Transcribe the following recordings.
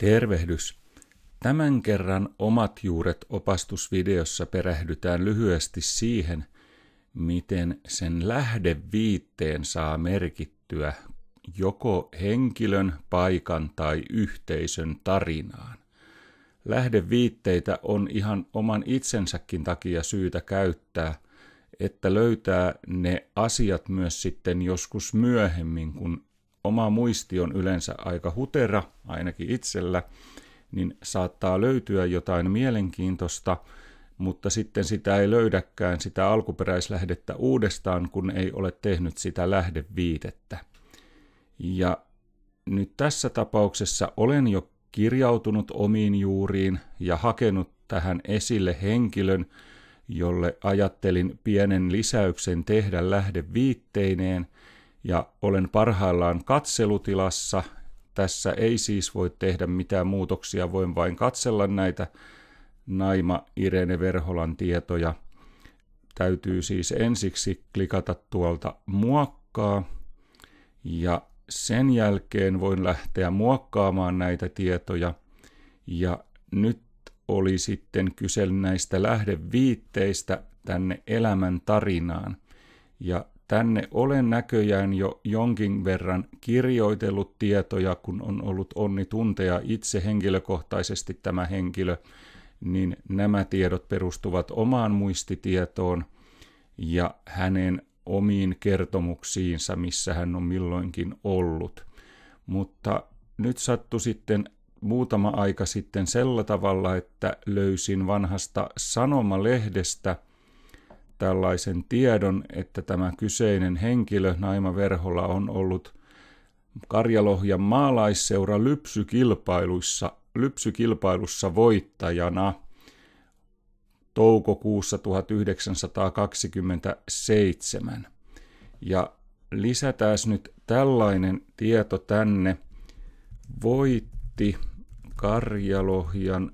Tervehdys! Tämän kerran Omat juuret opastusvideossa perehdytään lyhyesti siihen, miten sen lähdeviitteen saa merkittyä joko henkilön, paikan tai yhteisön tarinaan. Lähdeviitteitä on ihan oman itsensäkin takia syytä käyttää, että löytää ne asiat myös sitten joskus myöhemmin, kun oma muisti on yleensä aika hutera, ainakin itsellä, niin saattaa löytyä jotain mielenkiintoista, mutta sitten sitä ei löydäkään sitä alkuperäislähdettä uudestaan, kun ei ole tehnyt sitä lähdeviitettä. Ja nyt tässä tapauksessa olen jo kirjautunut omiin juuriin ja hakenut tähän esille henkilön, jolle ajattelin pienen lisäyksen tehdä lähdeviitteineen – ja olen parhaillaan katselutilassa. Tässä ei siis voi tehdä mitään muutoksia, voin vain katsella näitä Naima Irene Verholan tietoja. Täytyy siis ensiksi klikata tuolta muokkaa ja sen jälkeen voin lähteä muokkaamaan näitä tietoja. Ja nyt oli sitten kyse näistä lähdeviitteistä tänne elämän tarinaan. Ja Tänne olen näköjään jo jonkin verran kirjoitellut tietoja, kun on ollut onni tuntea itse henkilökohtaisesti tämä henkilö, niin nämä tiedot perustuvat omaan muistitietoon ja hänen omiin kertomuksiinsa, missä hän on milloinkin ollut. Mutta nyt sattui sitten muutama aika sitten sellä tavalla, että löysin vanhasta sanomalehdestä – tällaisen tiedon, että tämä kyseinen henkilö Naima Verhola on ollut Karjalohjan maalaisseura lypsykilpailuissa, lypsykilpailussa voittajana toukokuussa 1927. Ja lisätään nyt tällainen tieto tänne. Voitti Karjalohjan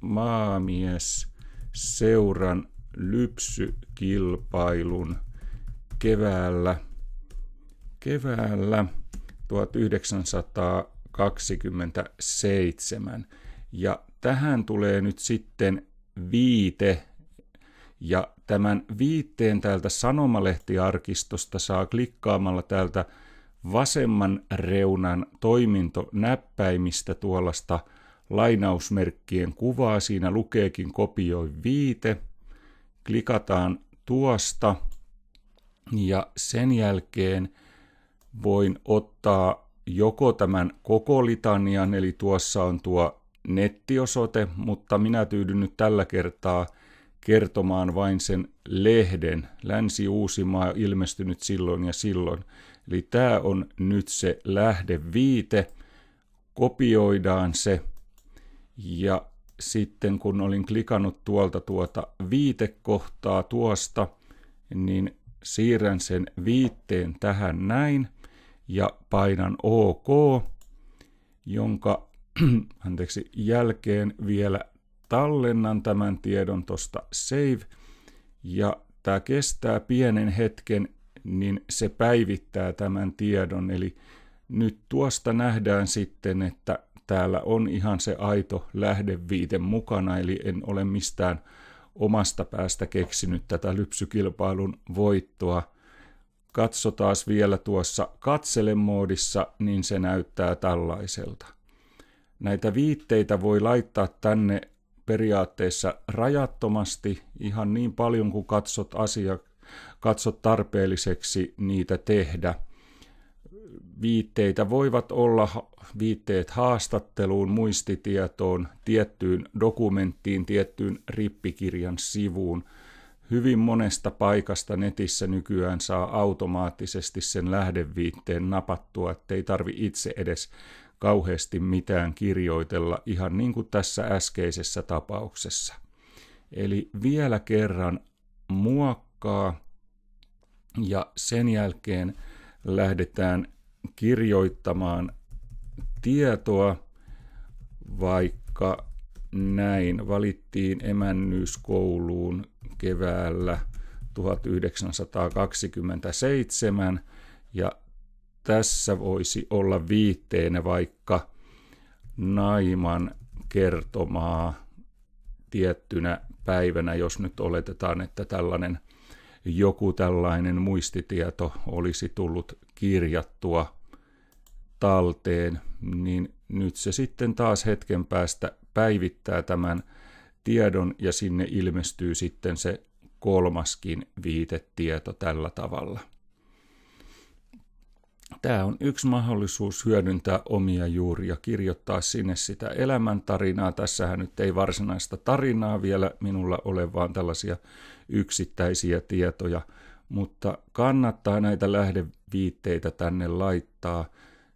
maamies seuran lypsykilpailun keväällä, keväällä 1927. Ja tähän tulee nyt sitten viite, ja tämän viitteen täältä sanomalehtiarkistosta saa klikkaamalla täältä vasemman reunan toimintonäppäimistä tuollaista lainausmerkkien kuvaa. Siinä lukeekin kopioi viite – klikataan tuosta ja sen jälkeen voin ottaa joko tämän koko litanian, eli tuossa on tuo nettiosoite, mutta minä tyydyn nyt tällä kertaa kertomaan vain sen lehden. Länsi-Uusimaa ilmestynyt silloin ja silloin. Eli tämä on nyt se lähdeviite. Kopioidaan se ja sitten kun olin klikannut tuolta tuota viitekohtaa tuosta, niin siirrän sen viitteen tähän näin ja painan OK, jonka anteeksi, jälkeen vielä tallennan tämän tiedon tuosta Save. Ja tämä kestää pienen hetken, niin se päivittää tämän tiedon. Eli nyt tuosta nähdään sitten, että täällä on ihan se aito lähdeviite mukana, eli en ole mistään omasta päästä keksinyt tätä lypsykilpailun voittoa. Katsotaan vielä tuossa katselemoodissa, niin se näyttää tällaiselta. Näitä viitteitä voi laittaa tänne periaatteessa rajattomasti ihan niin paljon kuin katsot asia, katsot tarpeelliseksi niitä tehdä – Viitteitä voivat olla viitteet haastatteluun, muistitietoon, tiettyyn dokumenttiin, tiettyyn rippikirjan sivuun. Hyvin monesta paikasta netissä nykyään saa automaattisesti sen lähdeviitteen napattua, ettei tarvi itse edes kauheasti mitään kirjoitella, ihan niin kuin tässä äskeisessä tapauksessa. Eli vielä kerran muokkaa ja sen jälkeen lähdetään kirjoittamaan tietoa, vaikka näin valittiin emännyyskouluun keväällä 1927 ja tässä voisi olla viitteenä vaikka Naiman kertomaa tiettynä päivänä, jos nyt oletetaan, että tällainen – joku tällainen muistitieto olisi tullut kirjattua talteen, niin nyt se sitten taas hetken päästä päivittää tämän tiedon ja sinne ilmestyy sitten se kolmaskin viitetieto tällä tavalla. Tämä on yksi mahdollisuus hyödyntää omia juuria, kirjoittaa sinne sitä elämäntarinaa. Tässähän nyt ei varsinaista tarinaa vielä minulla ole, vaan tällaisia yksittäisiä tietoja. Mutta kannattaa näitä lähdeviitteitä tänne laittaa.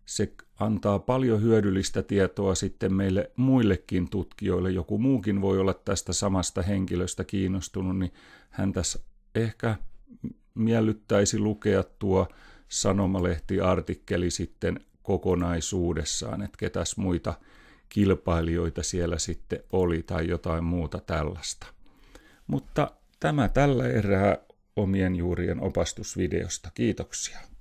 Se antaa paljon hyödyllistä tietoa sitten meille muillekin tutkijoille. Joku muukin voi olla tästä samasta henkilöstä kiinnostunut, niin hän tässä ehkä miellyttäisi lukea tuo sanomalehtiartikkeli sitten kokonaisuudessaan, että ketäs muita kilpailijoita siellä sitten oli tai jotain muuta tällaista. Mutta tämä tällä erää omien juurien opastusvideosta. Kiitoksia.